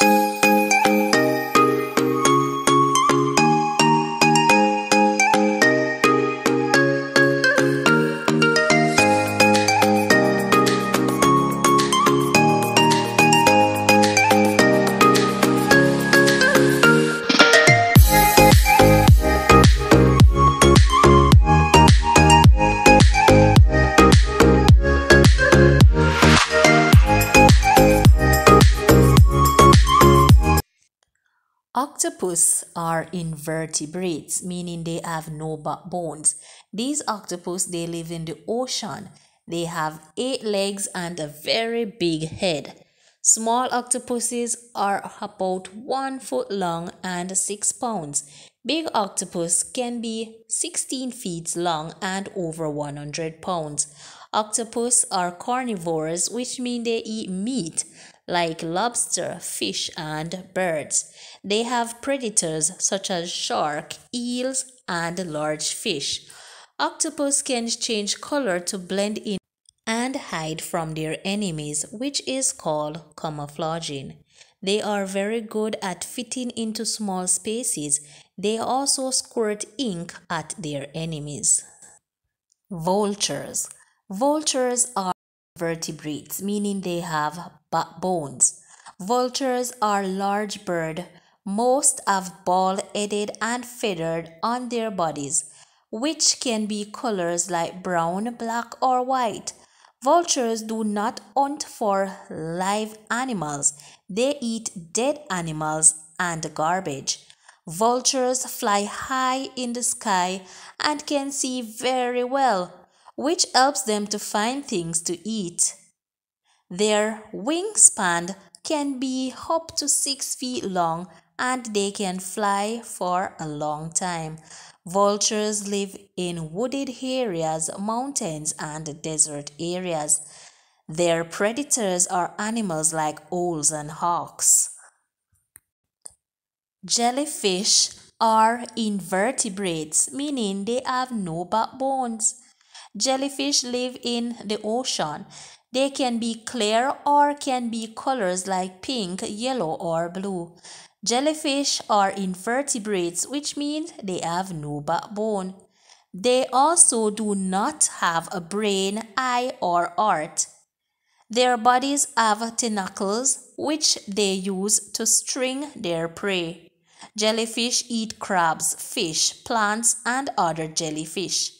Thank you. octopus are invertebrates, meaning they have no bones. These octopus, they live in the ocean. They have eight legs and a very big head. Small octopuses are about one foot long and six pounds. Big octopus can be 16 feet long and over 100 pounds. Octopus are carnivores, which mean they eat meat like lobster, fish, and birds. They have predators such as shark, eels, and large fish. Octopus can change color to blend in and hide from their enemies, which is called camouflaging. They are very good at fitting into small spaces. They also squirt ink at their enemies. Vultures Vultures are vertebrates, meaning they have bones. Vultures are large birds. Most have ball-headed and feathered on their bodies, which can be colors like brown, black, or white. Vultures do not hunt for live animals. They eat dead animals and garbage. Vultures fly high in the sky and can see very well which helps them to find things to eat. Their wingspan can be up to 6 feet long and they can fly for a long time. Vultures live in wooded areas, mountains, and desert areas. Their predators are animals like owls and hawks. Jellyfish are invertebrates, meaning they have no backbones. Jellyfish live in the ocean. They can be clear or can be colors like pink, yellow, or blue. Jellyfish are invertebrates, which means they have no backbone. They also do not have a brain, eye, or heart. Their bodies have tentacles, which they use to string their prey. Jellyfish eat crabs, fish, plants, and other jellyfish.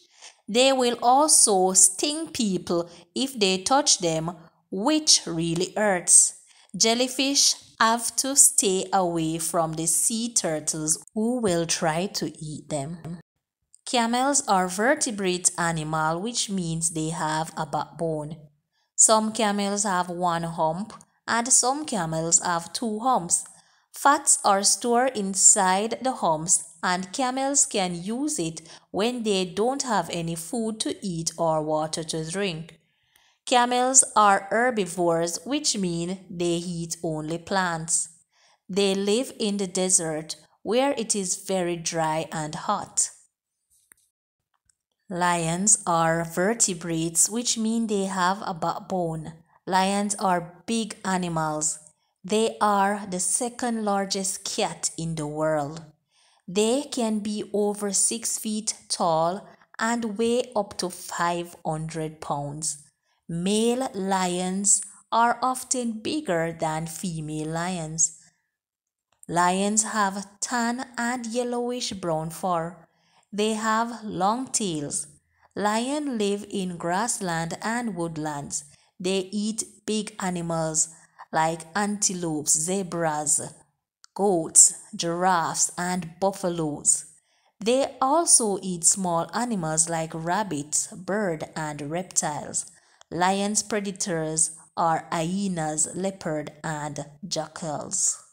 They will also sting people if they touch them, which really hurts. Jellyfish have to stay away from the sea turtles who will try to eat them. Camels are vertebrate animal which means they have a backbone. Some camels have one hump and some camels have two humps. Fats are stored inside the homes and camels can use it when they don't have any food to eat or water to drink. Camels are herbivores, which mean they eat only plants. They live in the desert where it is very dry and hot. Lions are vertebrates, which mean they have a backbone. Lions are big animals. They are the second largest cat in the world. They can be over 6 feet tall and weigh up to 500 pounds. Male lions are often bigger than female lions. Lions have tan and yellowish brown fur. They have long tails. Lions live in grassland and woodlands. They eat big animals like antelopes, zebras, goats, giraffes, and buffaloes. They also eat small animals like rabbits, bird, and reptiles. Lions' predators are hyenas, leopard, and jackals.